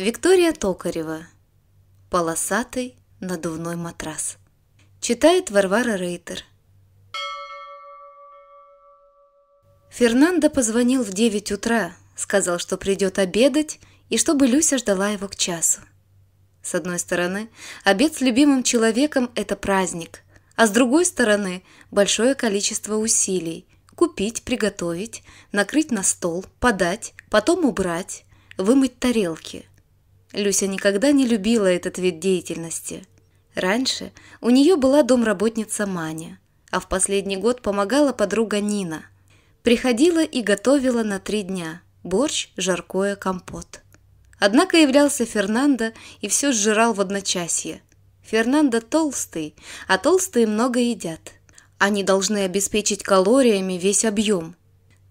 Виктория Токарева. Полосатый надувной матрас. Читает Варвара Рейтер. Фернандо позвонил в 9 утра, сказал, что придет обедать и чтобы Люся ждала его к часу. С одной стороны, обед с любимым человеком – это праздник, а с другой стороны – большое количество усилий – купить, приготовить, накрыть на стол, подать, потом убрать, вымыть тарелки – Люся никогда не любила этот вид деятельности. Раньше у нее была домработница Маня, а в последний год помогала подруга Нина. Приходила и готовила на три дня борщ, жаркое, компот. Однако являлся Фернандо и все сжирал в одночасье. Фернандо толстый, а толстые много едят. Они должны обеспечить калориями весь объем.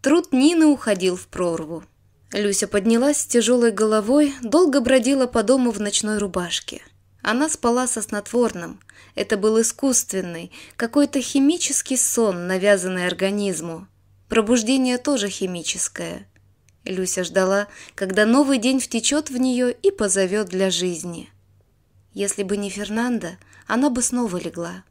Труд Нины уходил в прорву. Люся поднялась с тяжелой головой, долго бродила по дому в ночной рубашке. Она спала со снотворным. Это был искусственный, какой-то химический сон, навязанный организму. Пробуждение тоже химическое. Люся ждала, когда новый день втечет в нее и позовет для жизни. Если бы не Фернанда, она бы снова легла.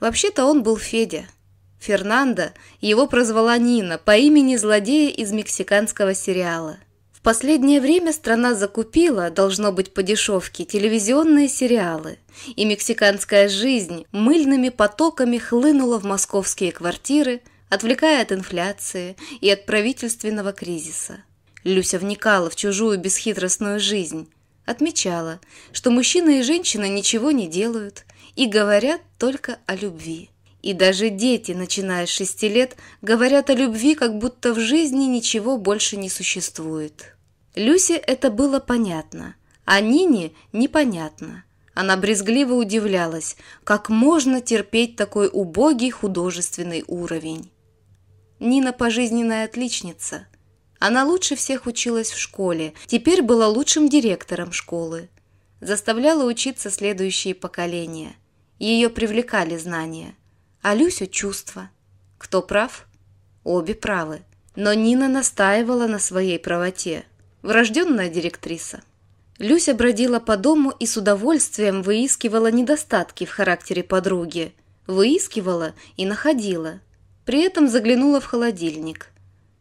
Вообще-то он был Федя – Фернанда его прозвала Нина по имени злодея из мексиканского сериала. В последнее время страна закупила, должно быть по дешевке, телевизионные сериалы, и мексиканская жизнь мыльными потоками хлынула в московские квартиры, отвлекая от инфляции и от правительственного кризиса. Люся вникала в чужую бесхитростную жизнь, отмечала, что мужчины и женщины ничего не делают и говорят только о любви. И даже дети, начиная с шести лет, говорят о любви, как будто в жизни ничего больше не существует. Люсе это было понятно, а Нине непонятно. Она брезгливо удивлялась, как можно терпеть такой убогий художественный уровень. Нина пожизненная отличница. Она лучше всех училась в школе, теперь была лучшим директором школы. Заставляла учиться следующие поколения. Ее привлекали знания – а Люсю чувства. Кто прав? Обе правы. Но Нина настаивала на своей правоте. Врожденная директриса. Люся бродила по дому и с удовольствием выискивала недостатки в характере подруги. Выискивала и находила. При этом заглянула в холодильник.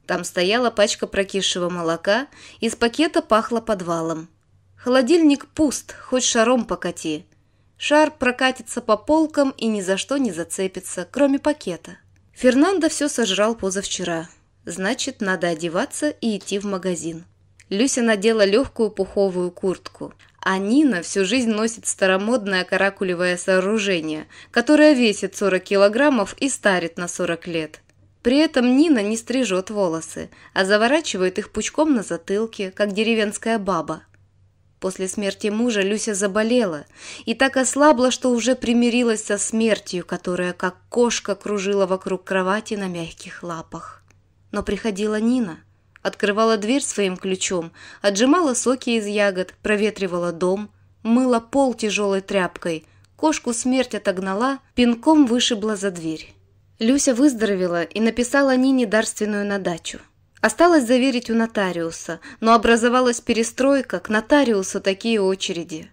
Там стояла пачка прокисшего молока, из пакета пахло подвалом. Холодильник пуст, хоть шаром покати. Шар прокатится по полкам и ни за что не зацепится, кроме пакета. Фернандо все сожрал позавчера. Значит, надо одеваться и идти в магазин. Люся надела легкую пуховую куртку, а Нина всю жизнь носит старомодное каракулевое сооружение, которое весит 40 килограммов и старит на 40 лет. При этом Нина не стрижет волосы, а заворачивает их пучком на затылке, как деревенская баба. После смерти мужа Люся заболела и так ослабла, что уже примирилась со смертью, которая как кошка кружила вокруг кровати на мягких лапах. Но приходила Нина, открывала дверь своим ключом, отжимала соки из ягод, проветривала дом, мыла пол тяжелой тряпкой, кошку смерть отогнала, пинком вышибла за дверь. Люся выздоровела и написала Нине дарственную на дачу – Осталось заверить у нотариуса, но образовалась перестройка, к нотариусу такие очереди.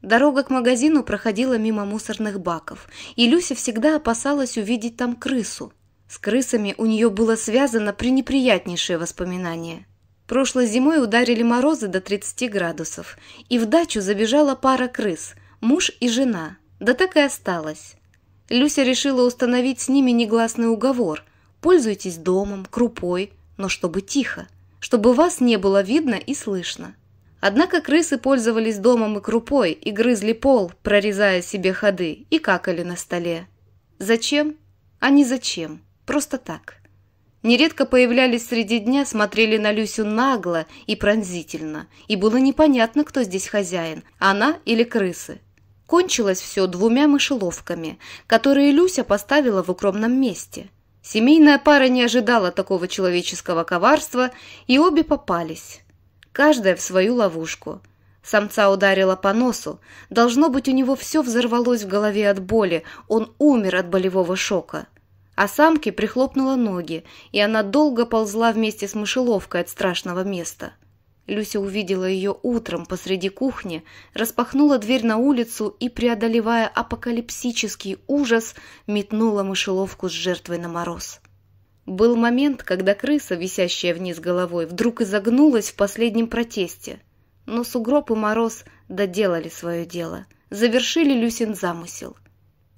Дорога к магазину проходила мимо мусорных баков, и Люся всегда опасалась увидеть там крысу. С крысами у нее было связано пренеприятнейшее воспоминание. Прошлой зимой ударили морозы до 30 градусов, и в дачу забежала пара крыс – муж и жена. Да так и осталось. Люся решила установить с ними негласный уговор – пользуйтесь домом, крупой – но чтобы тихо, чтобы вас не было видно и слышно. Однако крысы пользовались домом и крупой, и грызли пол, прорезая себе ходы, и какали на столе. Зачем? А не зачем. Просто так. Нередко появлялись среди дня, смотрели на Люсю нагло и пронзительно, и было непонятно, кто здесь хозяин, она или крысы. Кончилось все двумя мышеловками, которые Люся поставила в укромном месте – Семейная пара не ожидала такого человеческого коварства, и обе попались. Каждая в свою ловушку. Самца ударила по носу. Должно быть, у него все взорвалось в голове от боли, он умер от болевого шока. А самке прихлопнула ноги, и она долго ползла вместе с мышеловкой от страшного места. Люся увидела ее утром посреди кухни, распахнула дверь на улицу и, преодолевая апокалипсический ужас, метнула мышеловку с жертвой на мороз. Был момент, когда крыса, висящая вниз головой, вдруг изогнулась в последнем протесте. Но сугроб и мороз доделали свое дело, завершили Люсин замысел.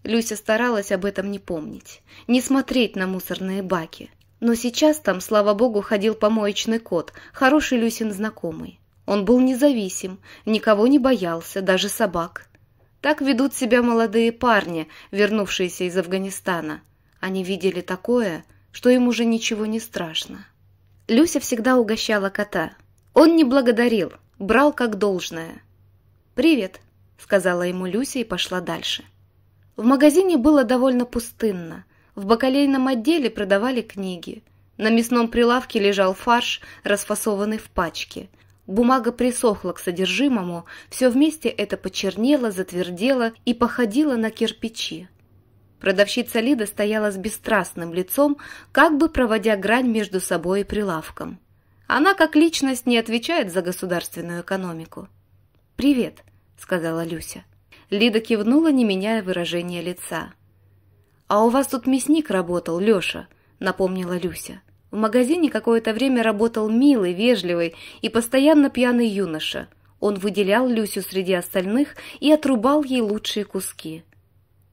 Люся старалась об этом не помнить, не смотреть на мусорные баки – но сейчас там, слава богу, ходил помоечный кот, хороший Люсин знакомый. Он был независим, никого не боялся, даже собак. Так ведут себя молодые парни, вернувшиеся из Афганистана. Они видели такое, что им уже ничего не страшно. Люся всегда угощала кота. Он не благодарил, брал как должное. «Привет», — сказала ему Люся и пошла дальше. В магазине было довольно пустынно. В бакалейном отделе продавали книги. На мясном прилавке лежал фарш, расфасованный в пачке. Бумага присохла к содержимому, все вместе это почернело, затвердело и походило на кирпичи. Продавщица Лида стояла с бесстрастным лицом, как бы проводя грань между собой и прилавком. Она, как личность, не отвечает за государственную экономику. «Привет», — сказала Люся. Лида кивнула, не меняя выражения лица. «А у вас тут мясник работал, Леша», — напомнила Люся. «В магазине какое-то время работал милый, вежливый и постоянно пьяный юноша. Он выделял Люсю среди остальных и отрубал ей лучшие куски».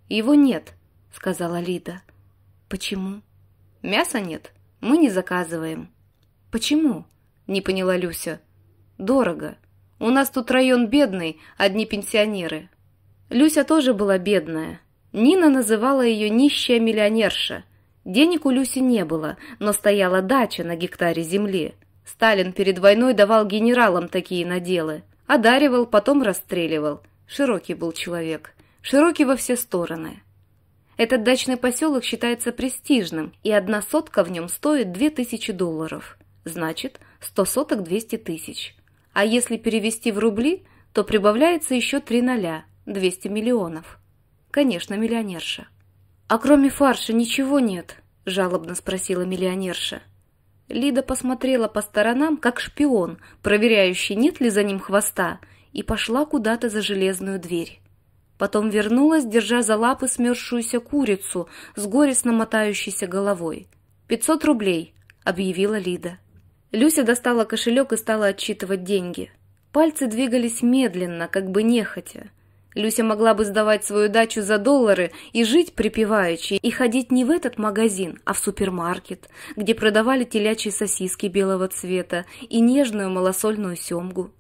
«Его нет», — сказала Лида. «Почему?» «Мяса нет. Мы не заказываем». «Почему?» — не поняла Люся. «Дорого. У нас тут район бедный, одни пенсионеры». Люся тоже была бедная, Нина называла ее «нищая миллионерша». Денег у Люси не было, но стояла дача на гектаре земли. Сталин перед войной давал генералам такие наделы. Одаривал, потом расстреливал. Широкий был человек. Широкий во все стороны. Этот дачный поселок считается престижным, и одна сотка в нем стоит 2000 долларов. Значит, 100 соток 200 тысяч. А если перевести в рубли, то прибавляется еще 3 ноля – 200 миллионов. Конечно, миллионерша. «А кроме фарша ничего нет?» – жалобно спросила миллионерша. Лида посмотрела по сторонам, как шпион, проверяющий, нет ли за ним хвоста, и пошла куда-то за железную дверь. Потом вернулась, держа за лапы смерзшуюся курицу с горестно мотающейся головой. «Пятьсот рублей», — объявила Лида. Люся достала кошелек и стала отчитывать деньги. Пальцы двигались медленно, как бы нехотя. Люся могла бы сдавать свою дачу за доллары и жить припеваючи, и ходить не в этот магазин, а в супермаркет, где продавали телячьи сосиски белого цвета и нежную малосольную семгу.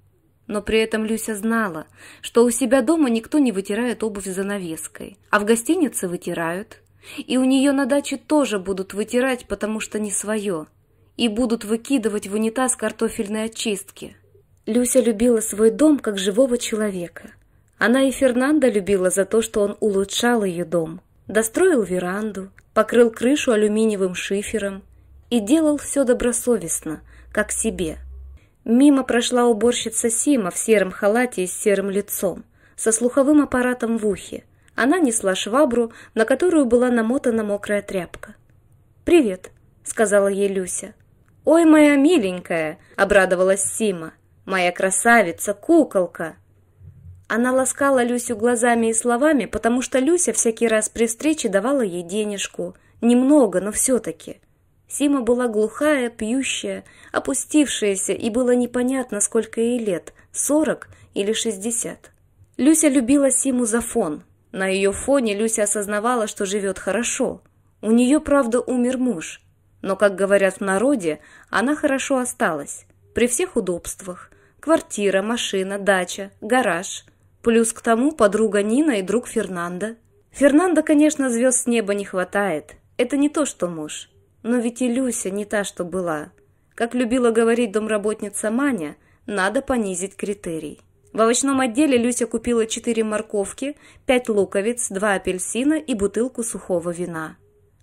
Но при этом Люся знала, что у себя дома никто не вытирает обувь занавеской, а в гостинице вытирают. И у нее на даче тоже будут вытирать, потому что не свое. И будут выкидывать в унитаз картофельные очистки. Люся любила свой дом как живого человека – она и Фернанда любила за то, что он улучшал ее дом, достроил веранду, покрыл крышу алюминиевым шифером и делал все добросовестно, как себе. Мимо прошла уборщица Сима в сером халате и с серым лицом, со слуховым аппаратом в ухе. Она несла швабру, на которую была намотана мокрая тряпка. «Привет», — сказала ей Люся. «Ой, моя миленькая!» — обрадовалась Сима. «Моя красавица, куколка!» Она ласкала Люсю глазами и словами, потому что Люся всякий раз при встрече давала ей денежку. Немного, но все-таки. Сима была глухая, пьющая, опустившаяся, и было непонятно, сколько ей лет – сорок или шестьдесят. Люся любила Симу за фон. На ее фоне Люся осознавала, что живет хорошо. У нее, правда, умер муж. Но, как говорят в народе, она хорошо осталась. При всех удобствах. Квартира, машина, дача, гараж – Плюс к тому подруга Нина и друг Фернанда. Фернанда, конечно, звезд с неба не хватает. Это не то, что муж. Но ведь и Люся не та, что была. Как любила говорить домработница Маня, надо понизить критерий. В овощном отделе Люся купила 4 морковки, 5 луковиц, 2 апельсина и бутылку сухого вина.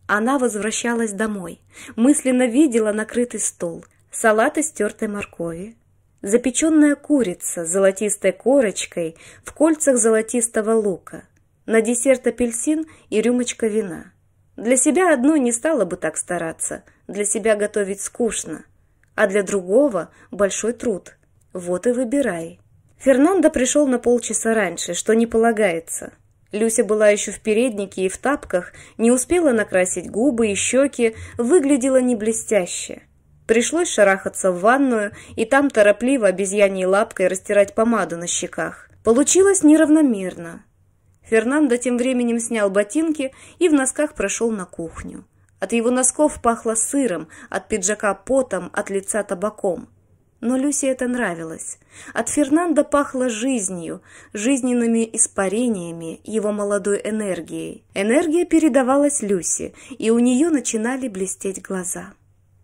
Она возвращалась домой. Мысленно видела накрытый стол, салат из тертой моркови, запеченная курица с золотистой корочкой в кольцах золотистого лука, на десерт апельсин и рюмочка вина. Для себя одной не стала бы так стараться, для себя готовить скучно, а для другого большой труд. Вот и выбирай. Фернандо пришел на полчаса раньше, что не полагается. Люся была еще в переднике и в тапках, не успела накрасить губы и щеки, выглядела не блестяще. Пришлось шарахаться в ванную и там торопливо обезьяньей лапкой растирать помаду на щеках. Получилось неравномерно. Фернандо тем временем снял ботинки и в носках прошел на кухню. От его носков пахло сыром, от пиджака потом, от лица табаком. Но Люси это нравилось. От Фернандо пахло жизнью, жизненными испарениями, его молодой энергией. Энергия передавалась Люси, и у нее начинали блестеть глаза.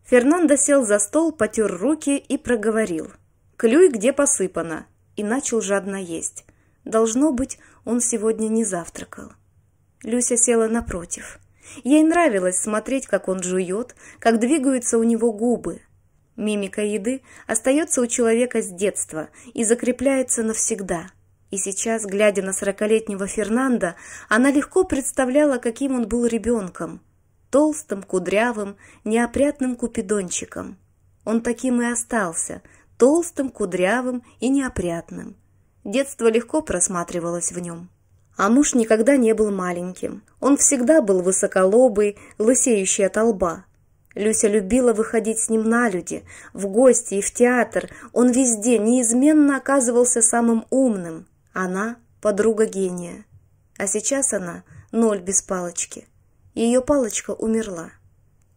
Фернандо сел за стол, потер руки и проговорил. «Клюй, где посыпано!» и начал жадно есть. Должно быть, он сегодня не завтракал. Люся села напротив. Ей нравилось смотреть, как он жует, как двигаются у него губы. Мимика еды остается у человека с детства и закрепляется навсегда. И сейчас, глядя на сорокалетнего Фернанда, она легко представляла, каким он был ребенком – толстым, кудрявым, неопрятным купидончиком. Он таким и остался, толстым, кудрявым и неопрятным. Детство легко просматривалось в нем. А муж никогда не был маленьким. Он всегда был высоколобый, лысеющая толба. Люся любила выходить с ним на люди, в гости и в театр. Он везде неизменно оказывался самым умным. Она – подруга гения. А сейчас она – ноль без палочки. Ее палочка умерла.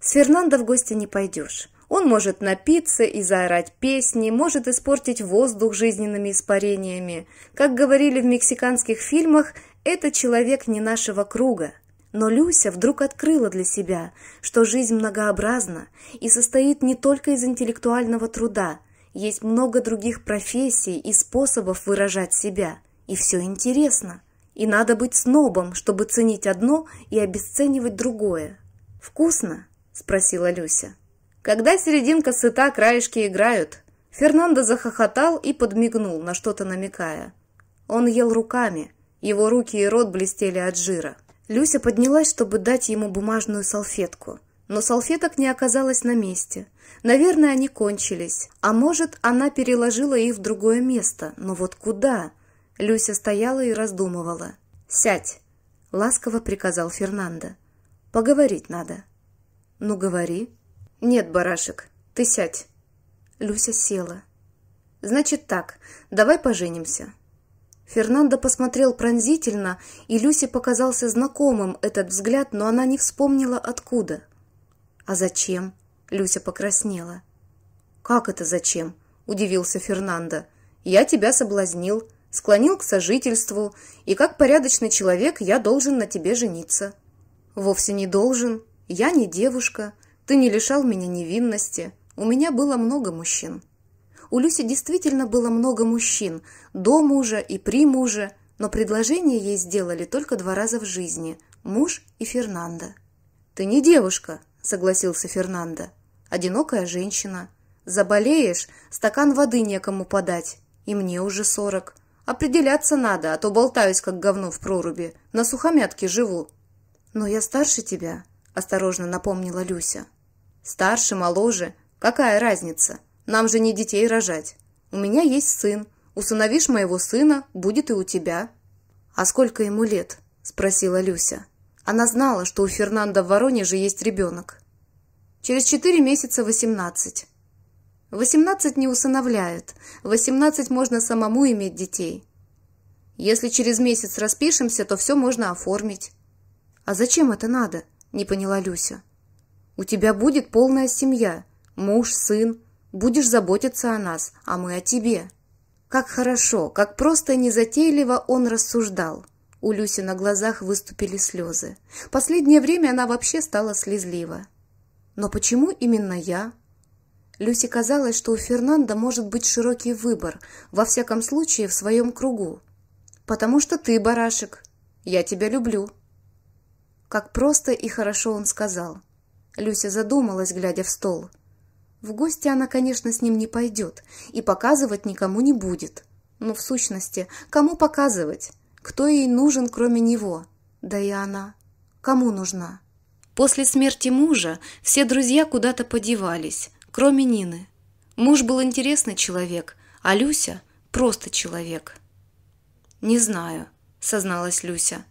С Фернандо в гости не пойдешь. Он может напиться и заорать песни, может испортить воздух жизненными испарениями. Как говорили в мексиканских фильмах, это человек не нашего круга. Но Люся вдруг открыла для себя, что жизнь многообразна и состоит не только из интеллектуального труда. Есть много других профессий и способов выражать себя. И все интересно. И надо быть снобом, чтобы ценить одно и обесценивать другое. «Вкусно?» – спросила Люся. «Когда серединка сыта, краешки играют». Фернандо захохотал и подмигнул, на что-то намекая. Он ел руками, его руки и рот блестели от жира. Люся поднялась, чтобы дать ему бумажную салфетку. Но салфеток не оказалось на месте. Наверное, они кончились. А может, она переложила их в другое место. Но вот куда? Люся стояла и раздумывала. «Сядь!» — ласково приказал Фернандо. «Поговорить надо». «Ну, говори». «Нет, барашек, ты сядь». Люся села. «Значит так, давай поженимся». Фернандо посмотрел пронзительно, и Люсе показался знакомым этот взгляд, но она не вспомнила откуда. «А зачем?» — Люся покраснела. «Как это зачем?» — удивился Фернандо. «Я тебя соблазнил склонил к сожительству, и как порядочный человек я должен на тебе жениться». «Вовсе не должен. Я не девушка. Ты не лишал меня невинности. У меня было много мужчин». У Люси действительно было много мужчин, до мужа и при муже, но предложение ей сделали только два раза в жизни – муж и Фернандо. «Ты не девушка», – согласился Фернандо. «Одинокая женщина. Заболеешь, стакан воды некому подать, и мне уже сорок. Определяться надо, а то болтаюсь, как говно в проруби. На сухомятке живу». «Но я старше тебя», — осторожно напомнила Люся. «Старше, моложе. Какая разница? Нам же не детей рожать. У меня есть сын. Усыновишь моего сына, будет и у тебя». «А сколько ему лет?» — спросила Люся. Она знала, что у Фернанда в Воронеже есть ребенок. «Через четыре месяца восемнадцать». Восемнадцать не усыновляют. Восемнадцать можно самому иметь детей. Если через месяц распишемся, то все можно оформить. А зачем это надо? Не поняла Люся. У тебя будет полная семья. Муж, сын. Будешь заботиться о нас, а мы о тебе. Как хорошо, как просто и незатейливо он рассуждал. У Люси на глазах выступили слезы. Последнее время она вообще стала слезлива. Но почему именно я? Люсе казалось, что у Фернанда может быть широкий выбор, во всяком случае в своем кругу. «Потому что ты, барашек, я тебя люблю». Как просто и хорошо он сказал. Люся задумалась, глядя в стол. В гости она, конечно, с ним не пойдет и показывать никому не будет. Но в сущности, кому показывать? Кто ей нужен, кроме него? Да и она. Кому нужна? После смерти мужа все друзья куда-то подевались, кроме Нины. Муж был интересный человек, а Люся – просто человек. «Не знаю», – созналась Люся.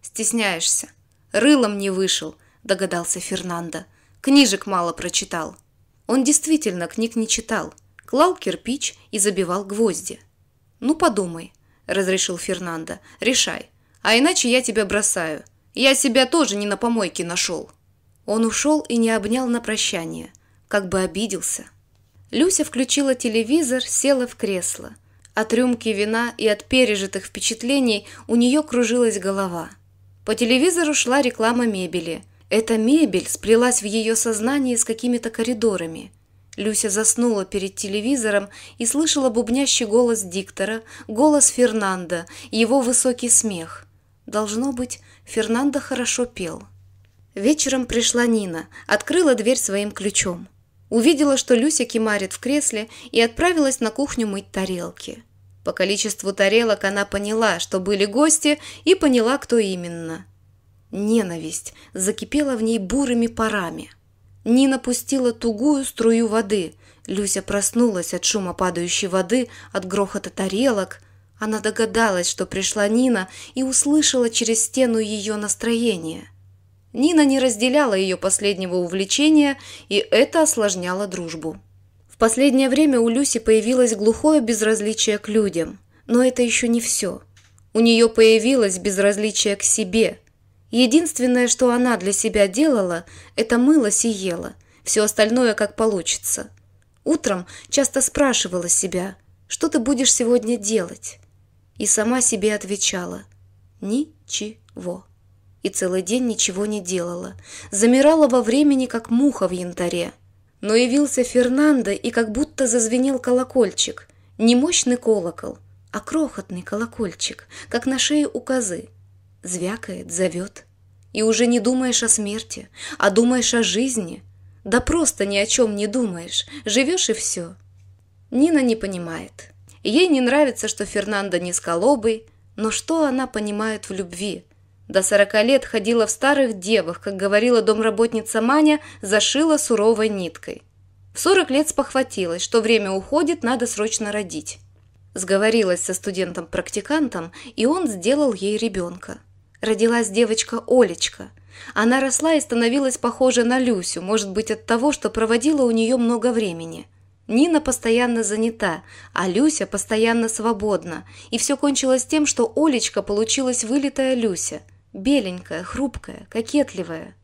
«Стесняешься. Рылом не вышел», – догадался Фернандо. «Книжек мало прочитал». Он действительно книг не читал, клал кирпич и забивал гвозди. «Ну, подумай», – разрешил Фернандо, – «решай, а иначе я тебя бросаю. Я себя тоже не на помойке нашел». Он ушел и не обнял на прощание как бы обиделся. Люся включила телевизор, села в кресло. От рюмки вина и от пережитых впечатлений у нее кружилась голова. По телевизору шла реклама мебели. Эта мебель сплелась в ее сознании с какими-то коридорами. Люся заснула перед телевизором и слышала бубнящий голос диктора, голос Фернанда, его высокий смех. Должно быть, Фернандо хорошо пел. Вечером пришла Нина, открыла дверь своим ключом. Увидела, что Люся марит в кресле и отправилась на кухню мыть тарелки. По количеству тарелок она поняла, что были гости, и поняла, кто именно. Ненависть закипела в ней бурыми парами. Нина пустила тугую струю воды. Люся проснулась от шума падающей воды, от грохота тарелок. Она догадалась, что пришла Нина, и услышала через стену ее настроение – Нина не разделяла ее последнего увлечения, и это осложняло дружбу. В последнее время у Люси появилось глухое безразличие к людям. Но это еще не все. У нее появилось безразличие к себе. Единственное, что она для себя делала, это мылась и ела. Все остальное как получится. Утром часто спрашивала себя, что ты будешь сегодня делать? И сама себе отвечала, ничего и целый день ничего не делала, замирала во времени, как муха в янтаре. Но явился Фернандо и как будто зазвенел колокольчик. Не мощный колокол, а крохотный колокольчик, как на шее у козы. Звякает, зовет. И уже не думаешь о смерти, а думаешь о жизни. Да просто ни о чем не думаешь, живешь и все. Нина не понимает. Ей не нравится, что Фернандо не сколобый, но что она понимает в любви – до сорока лет ходила в старых девах, как говорила домработница Маня, зашила суровой ниткой. В сорок лет спохватилась, что время уходит, надо срочно родить. Сговорилась со студентом-практикантом, и он сделал ей ребенка. Родилась девочка Олечка. Она росла и становилась похожа на Люсю, может быть, от того, что проводила у нее много времени. Нина постоянно занята, а Люся постоянно свободна, и все кончилось тем, что Олечка получилась вылитая Люся – Беленькая, хрупкая, кокетливая.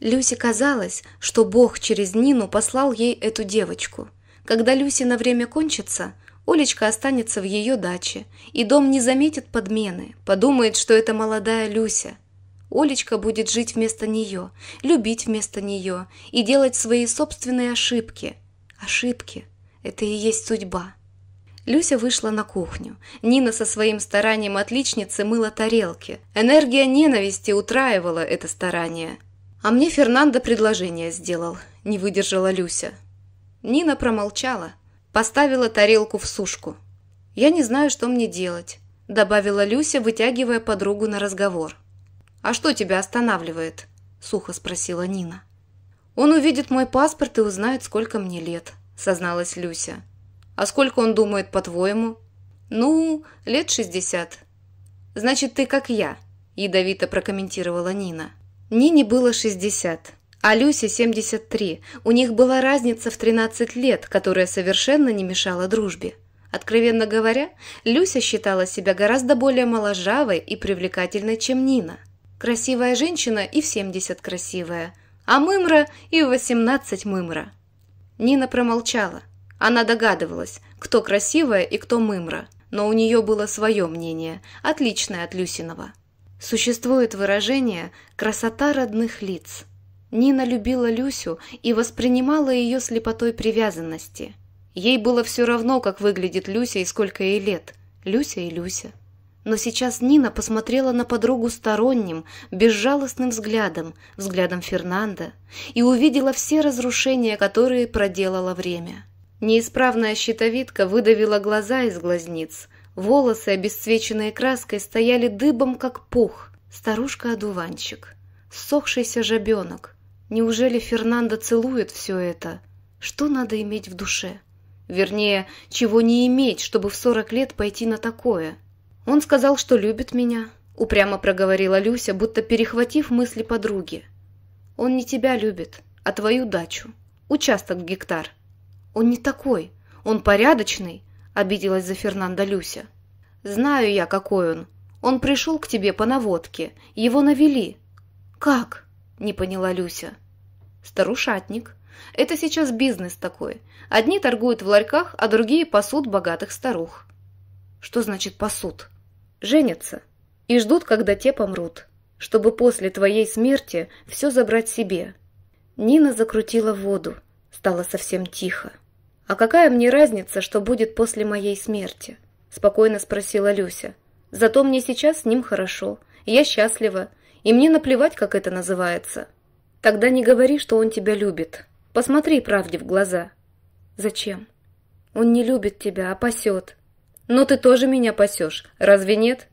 Люсе казалось, что Бог через Нину послал ей эту девочку. Когда Люси на время кончится, Олечка останется в ее даче, и дом не заметит подмены, подумает, что это молодая Люся. Олечка будет жить вместо нее, любить вместо нее и делать свои собственные ошибки. Ошибки – это и есть судьба. Люся вышла на кухню. Нина со своим старанием отличницы мыла тарелки. Энергия ненависти утраивала это старание. «А мне Фернандо предложение сделал», – не выдержала Люся. Нина промолчала, поставила тарелку в сушку. «Я не знаю, что мне делать», – добавила Люся, вытягивая подругу на разговор. «А что тебя останавливает?» – сухо спросила Нина. «Он увидит мой паспорт и узнает, сколько мне лет», – созналась Люся. А сколько он думает, по-твоему? Ну, лет шестьдесят. Значит, ты как я, ядовито прокомментировала Нина. Нине было шестьдесят, а Люсе семьдесят три. У них была разница в тринадцать лет, которая совершенно не мешала дружбе. Откровенно говоря, Люся считала себя гораздо более моложавой и привлекательной, чем Нина. Красивая женщина и в семьдесят красивая, а мымра и в восемнадцать мымра. Нина промолчала. Она догадывалась, кто красивая и кто мымра, но у нее было свое мнение, отличное от Люсинова. Существует выражение «красота родных лиц». Нина любила Люсю и воспринимала ее слепотой привязанности. Ей было все равно, как выглядит Люся и сколько ей лет. Люся и Люся. Но сейчас Нина посмотрела на подругу сторонним, безжалостным взглядом, взглядом Фернанда, и увидела все разрушения, которые проделало время. Неисправная щитовидка выдавила глаза из глазниц. Волосы, обесцвеченные краской, стояли дыбом, как пух. Старушка-одуванчик. Сохшийся жабенок. Неужели Фернандо целует все это? Что надо иметь в душе? Вернее, чего не иметь, чтобы в сорок лет пойти на такое? Он сказал, что любит меня. Упрямо проговорила Люся, будто перехватив мысли подруги. Он не тебя любит, а твою дачу. Участок гектар. Он не такой. Он порядочный», — обиделась за Фернандо Люся. «Знаю я, какой он. Он пришел к тебе по наводке. Его навели». «Как?» — не поняла Люся. «Старушатник. Это сейчас бизнес такой. Одни торгуют в ларьках, а другие пасут богатых старух». «Что значит пасут?» «Женятся. И ждут, когда те помрут, чтобы после твоей смерти все забрать себе». Нина закрутила воду. Стало совсем тихо. «А какая мне разница, что будет после моей смерти?» – спокойно спросила Люся. «Зато мне сейчас с ним хорошо, я счастлива, и мне наплевать, как это называется». «Тогда не говори, что он тебя любит. Посмотри правде в глаза». «Зачем?» «Он не любит тебя, а пасет». «Но ты тоже меня пасешь, разве нет?»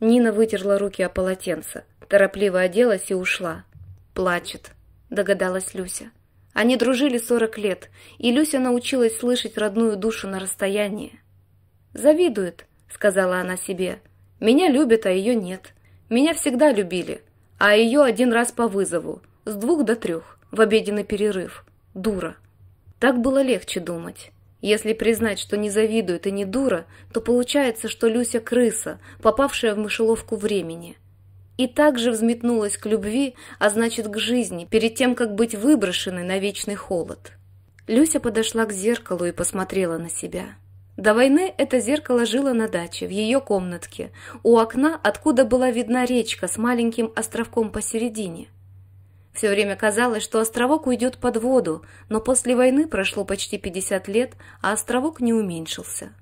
Нина вытерла руки о полотенце, торопливо оделась и ушла. «Плачет», – догадалась Люся. Они дружили 40 лет, и Люся научилась слышать родную душу на расстоянии. «Завидует», — сказала она себе. «Меня любят, а ее нет. Меня всегда любили, а ее один раз по вызову, с двух до трех, в обеденный перерыв. Дура». Так было легче думать. Если признать, что не завидует и не дура, то получается, что Люся крыса, попавшая в мышеловку времени — и также взметнулась к любви, а значит к жизни, перед тем, как быть выброшенной на вечный холод. Люся подошла к зеркалу и посмотрела на себя. До войны это зеркало жило на даче, в ее комнатке, у окна, откуда была видна речка с маленьким островком посередине. Все время казалось, что островок уйдет под воду, но после войны прошло почти 50 лет, а островок не уменьшился.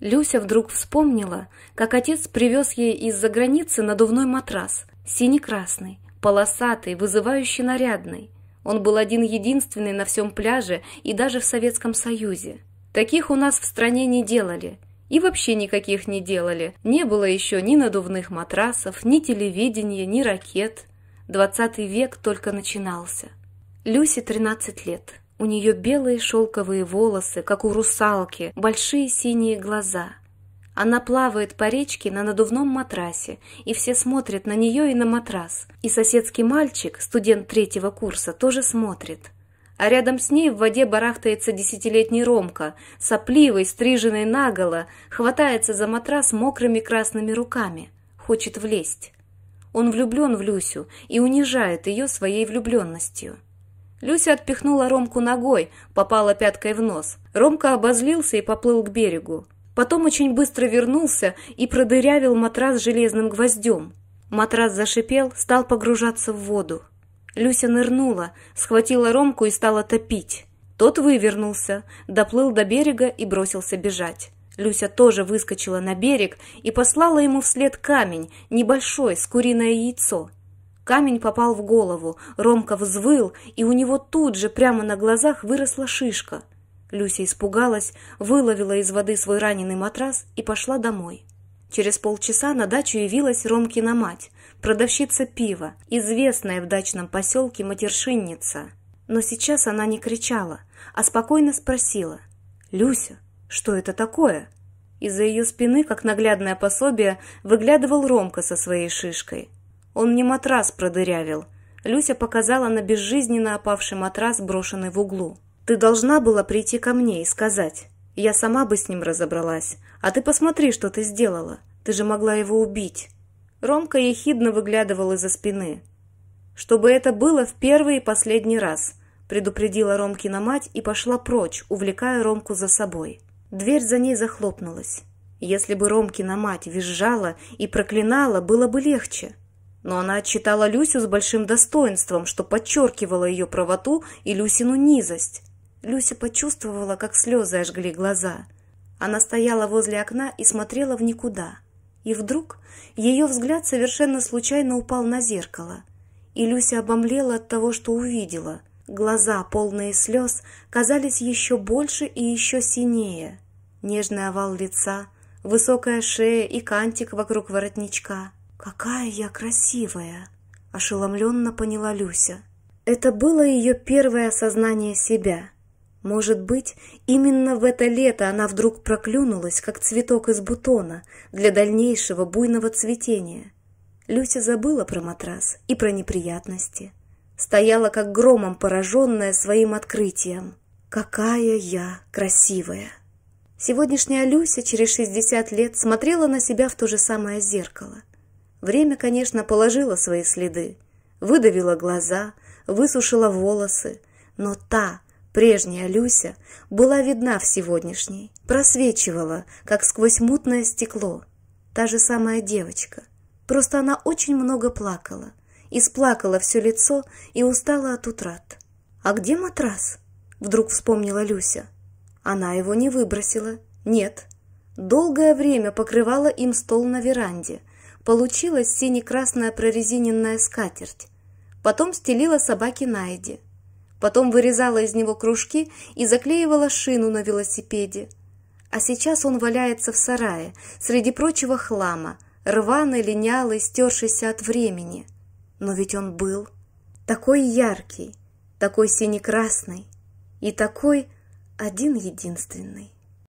Люся вдруг вспомнила, как отец привез ей из-за границы надувной матрас, сине-красный, полосатый, вызывающе нарядный. Он был один-единственный на всем пляже и даже в Советском Союзе. Таких у нас в стране не делали. И вообще никаких не делали. Не было еще ни надувных матрасов, ни телевидения, ни ракет. Двадцатый век только начинался. Люсе 13 лет. У нее белые шелковые волосы, как у русалки, большие синие глаза. Она плавает по речке на надувном матрасе, и все смотрят на нее и на матрас. И соседский мальчик, студент третьего курса, тоже смотрит. А рядом с ней в воде барахтается десятилетний Ромка, сопливый, стриженный наголо, хватается за матрас мокрыми красными руками, хочет влезть. Он влюблен в Люсю и унижает ее своей влюбленностью. Люся отпихнула Ромку ногой, попала пяткой в нос. Ромка обозлился и поплыл к берегу. Потом очень быстро вернулся и продырявил матрас железным гвоздем. Матрас зашипел, стал погружаться в воду. Люся нырнула, схватила Ромку и стала топить. Тот вывернулся, доплыл до берега и бросился бежать. Люся тоже выскочила на берег и послала ему вслед камень, небольшой, с куриное яйцо – Камень попал в голову, Ромка взвыл, и у него тут же прямо на глазах выросла шишка. Люся испугалась, выловила из воды свой раненый матрас и пошла домой. Через полчаса на дачу явилась Ромкина мать, продавщица пива, известная в дачном поселке матершинница. Но сейчас она не кричала, а спокойно спросила. «Люся, что это такое?» Из-за ее спины, как наглядное пособие, выглядывал Ромка со своей шишкой. Он мне матрас продырявил. Люся показала на безжизненно опавший матрас, брошенный в углу. Ты должна была прийти ко мне и сказать. Я сама бы с ним разобралась. А ты посмотри, что ты сделала. Ты же могла его убить. Ромка ехидно выглядывал из-за спины. Чтобы это было в первый и последний раз, предупредила Ромкина мать и пошла прочь, увлекая Ромку за собой. Дверь за ней захлопнулась. Если бы Ромкина мать визжала и проклинала, было бы легче. Но она отчитала Люсю с большим достоинством, что подчеркивало ее правоту и Люсину низость. Люся почувствовала, как слезы ожгли глаза. Она стояла возле окна и смотрела в никуда. И вдруг ее взгляд совершенно случайно упал на зеркало. И Люся обомлела от того, что увидела. Глаза, полные слез, казались еще больше и еще синее. Нежный овал лица, высокая шея и кантик вокруг воротничка — «Какая я красивая!» – ошеломленно поняла Люся. Это было ее первое осознание себя. Может быть, именно в это лето она вдруг проклюнулась, как цветок из бутона, для дальнейшего буйного цветения. Люся забыла про матрас и про неприятности. Стояла как громом пораженная своим открытием. «Какая я красивая!» Сегодняшняя Люся через 60 лет смотрела на себя в то же самое зеркало Время, конечно, положило свои следы, выдавило глаза, высушило волосы, но та, прежняя Люся, была видна в сегодняшней, просвечивала, как сквозь мутное стекло. Та же самая девочка. Просто она очень много плакала. Испплакала все лицо и устала от утрат. «А где матрас?» — вдруг вспомнила Люся. Она его не выбросила. Нет. Долгое время покрывала им стол на веранде, Получилась сине-красная прорезиненная скатерть. Потом стелила собаке Найди. Потом вырезала из него кружки и заклеивала шину на велосипеде. А сейчас он валяется в сарае, среди прочего хлама, рваный, линялый, стершийся от времени. Но ведь он был такой яркий, такой сине-красный и такой один-единственный.